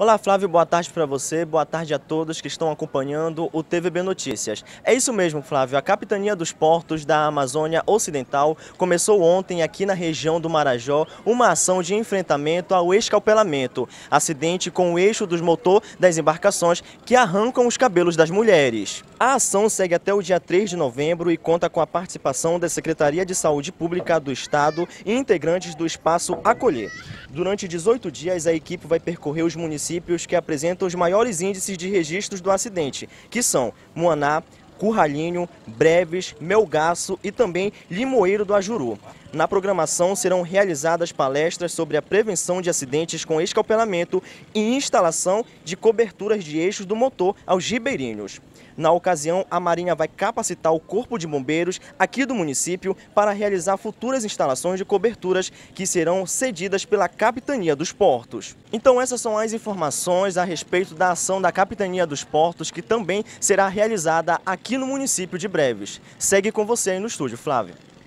Olá, Flávio, boa tarde para você, boa tarde a todos que estão acompanhando o TVB Notícias. É isso mesmo, Flávio, a Capitania dos Portos da Amazônia Ocidental começou ontem aqui na região do Marajó uma ação de enfrentamento ao escalpelamento, acidente com o eixo dos motor das embarcações que arrancam os cabelos das mulheres. A ação segue até o dia 3 de novembro e conta com a participação da Secretaria de Saúde Pública do Estado e integrantes do Espaço Acolher. Durante 18 dias, a equipe vai percorrer os municípios municípios que apresentam os maiores índices de registros do acidente, que são Moaná, Curralinho, Breves, Melgaço e também Limoeiro do Ajuru. Na programação serão realizadas palestras sobre a prevenção de acidentes com escalpelamento e instalação de coberturas de eixos do motor aos ribeirinhos. Na ocasião, a Marinha vai capacitar o Corpo de Bombeiros aqui do município para realizar futuras instalações de coberturas que serão cedidas pela Capitania dos Portos. Então essas são as informações a respeito da ação da Capitania dos Portos que também será realizada aqui aqui no município de Breves. Segue com você aí no estúdio, Flávio.